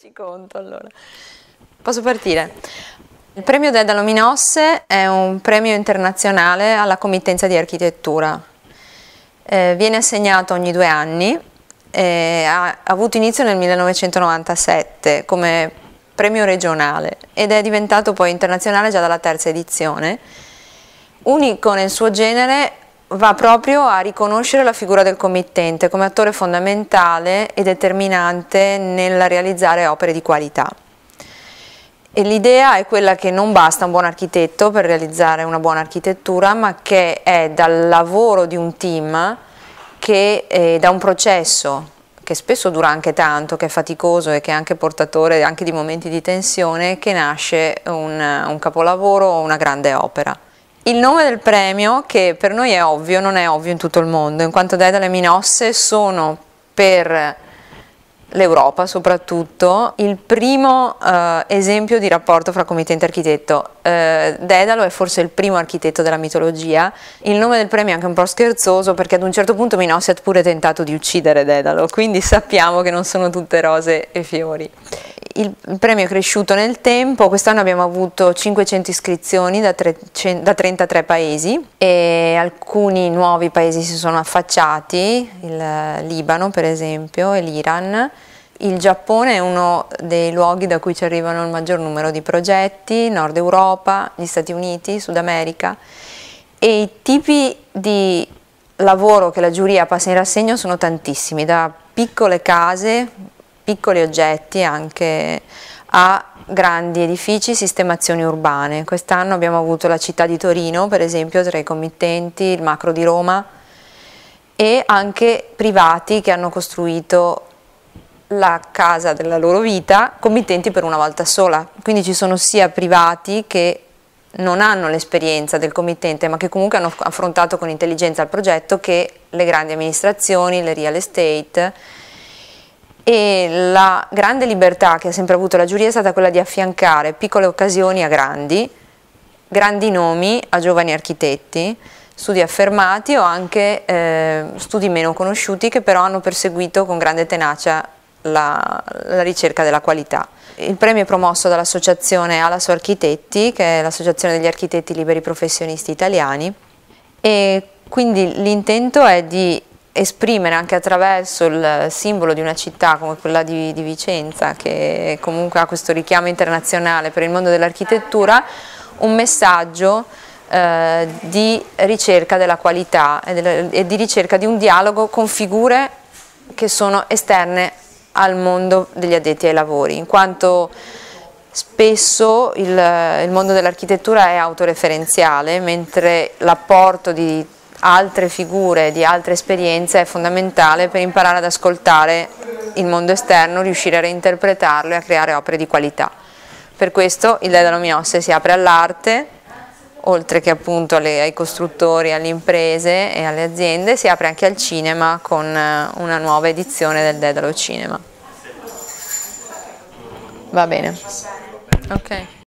Ci conto allora. Posso partire? Il premio Dedalo Minosse è un premio internazionale alla committenza di architettura. Eh, viene assegnato ogni due anni, eh, ha avuto inizio nel 1997 come premio regionale ed è diventato poi internazionale già dalla terza edizione, unico nel suo genere va proprio a riconoscere la figura del committente come attore fondamentale e determinante nel realizzare opere di qualità. E L'idea è quella che non basta un buon architetto per realizzare una buona architettura, ma che è dal lavoro di un team, che, eh, da un processo che spesso dura anche tanto, che è faticoso e che è anche portatore anche di momenti di tensione, che nasce un, un capolavoro o una grande opera. Il nome del premio, che per noi è ovvio, non è ovvio in tutto il mondo, in quanto Daedale e Minosse sono per l'Europa soprattutto il primo eh, esempio di rapporto fra committente e architetto. Eh, Dedalo è forse il primo architetto della mitologia. Il nome del premio è anche un po' scherzoso perché ad un certo punto Minosse ha pure tentato di uccidere Dedalo, quindi sappiamo che non sono tutte rose e fiori. Il premio è cresciuto nel tempo, quest'anno abbiamo avuto 500 iscrizioni da, 300, da 33 paesi e alcuni nuovi paesi si sono affacciati, il Libano per esempio e l'Iran. Il Giappone è uno dei luoghi da cui ci arrivano il maggior numero di progetti, Nord Europa, gli Stati Uniti, Sud America e i tipi di lavoro che la giuria passa in rassegno sono tantissimi, da piccole case piccoli oggetti anche a grandi edifici, sistemazioni urbane. Quest'anno abbiamo avuto la città di Torino, per esempio, tra i committenti, il macro di Roma e anche privati che hanno costruito la casa della loro vita, committenti per una volta sola. Quindi ci sono sia privati che non hanno l'esperienza del committente, ma che comunque hanno affrontato con intelligenza il progetto, che le grandi amministrazioni, le real estate e la grande libertà che ha sempre avuto la giuria è stata quella di affiancare piccole occasioni a grandi, grandi nomi a giovani architetti, studi affermati o anche eh, studi meno conosciuti che però hanno perseguito con grande tenacia la, la ricerca della qualità. Il premio è promosso dall'associazione Alaso Architetti, che è l'associazione degli architetti liberi professionisti italiani e quindi l'intento è di esprimere anche attraverso il simbolo di una città come quella di, di Vicenza che comunque ha questo richiamo internazionale per il mondo dell'architettura un messaggio eh, di ricerca della qualità e, del, e di ricerca di un dialogo con figure che sono esterne al mondo degli addetti ai lavori in quanto spesso il, il mondo dell'architettura è autoreferenziale mentre l'apporto di altre figure, di altre esperienze è fondamentale per imparare ad ascoltare il mondo esterno, riuscire a reinterpretarlo e a creare opere di qualità. Per questo il Dedalo Miosse si apre all'arte, oltre che appunto alle, ai costruttori, alle imprese e alle aziende, si apre anche al cinema con eh, una nuova edizione del Dedalo Cinema. Va bene. Okay.